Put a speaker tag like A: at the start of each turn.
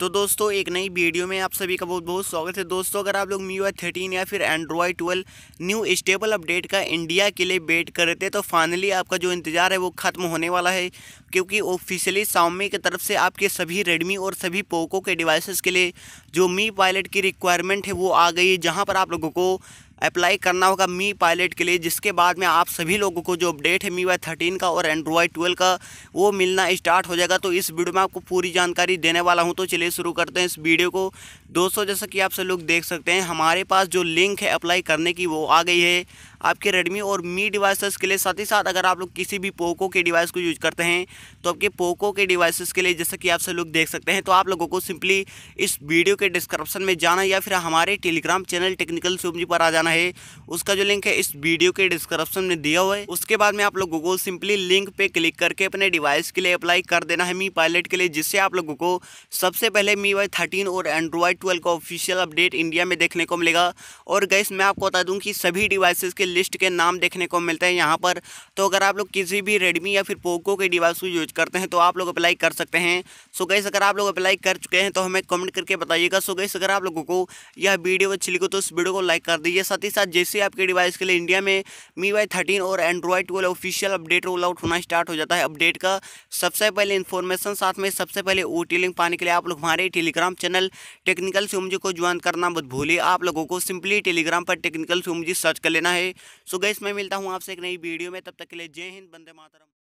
A: तो दोस्तों एक नई वीडियो में आप सभी का बहुत बहुत स्वागत है दोस्तों अगर आप लोग मी वाई थर्टीन या फिर Android twelve new stable update का इंडिया के लिए वेट कर रहे थे तो फाइनली आपका जो इंतज़ार है वो ख़त्म होने वाला है क्योंकि ऑफिशियली साउमी की तरफ से आपके सभी रेडमी और सभी पोको के डिवाइसेस के लिए जो मी पायलट की रिक्वायरमेंट है वो आ गई है जहाँ पर आप लोगों को अप्लाई करना होगा मी पायलट के लिए जिसके बाद में आप सभी लोगों को जो अपडेट है मी वाई थर्टीन का और एंड्रॉयड ट्वेल्व का वो मिलना स्टार्ट हो जाएगा तो इस वीडियो में आपको पूरी जानकारी देने वाला हूँ तो चलिए शुरू करते हैं इस वीडियो को दोस्तों जैसा कि आप सब लोग देख सकते हैं हमारे पास जो लिंक है अप्लाई करने की वो आ गई है आपके रेडमी और मी डिवाइसेस के लिए साथ ही साथ अगर आप लोग किसी भी पोको के डिवाइस को यूज करते हैं तो आपके पोको के डिवाइसेस के लिए जैसा कि आप सब लोग देख सकते हैं तो आप लोगों को सिंपली इस वीडियो के डिस्क्रिप्शन में जाना या फिर हमारे Telegram channel technical Shubh ji पर आ जाना है उसका जो लिंक है इस वीडियो के डिस्क्रिप्शन में दिया हुआ है उसके बाद में आप लोगों को सिंपली लिंक पर क्लिक करके अपने डिवाइस के लिए अप्लाई कर देना है मी पायलट के लिए जिससे आप लोगों को सबसे पहले मी वाई थर्टीन और एंड्रॉयड ट्वेल्व का ऑफिशियल अपडेट इंडिया में देखने को मिलेगा और गैस मैं आपको बता दूँ कि सभी डिवाइसेस के लिस्ट के नाम देखने को मिलते हैं यहाँ पर तो अगर आप लोग किसी भी रेडमी या फिर पोको के डिवाइस को यूज करते हैं तो आप लोग अप्लाई कर सकते हैं सो गई अगर आप लोग अप्लाई कर चुके हैं तो हमें कमेंट करके बताइएगा सो गई अगर आप लोगों को यह वीडियो अच्छी लगी तो उस वीडियो को लाइक कर दीजिए साथ ही साथ जैसे आपके डिवाइस के लिए इंडिया में मी वाई थर्टीन और Android twelve official update roll out होना स्टार्ट हो जाता है अपडेट का सबसे पहले इन्फॉर्मेशन साथ में सबसे पहले ओ लिंक पाने के लिए आप लोग हमारे टेलीग्राम चैनल टेक्निकल सुमजी को ज्वाइन करना मत भूलिए आप लोगों को सिंपली टेलीग्राम पर टेक्निकल सुमजी सर्च कर लेना है सो गैस मैं मिलता हूँ आपसे एक नई वीडियो में तब तक के लिए जय हिंद बंदे मातरम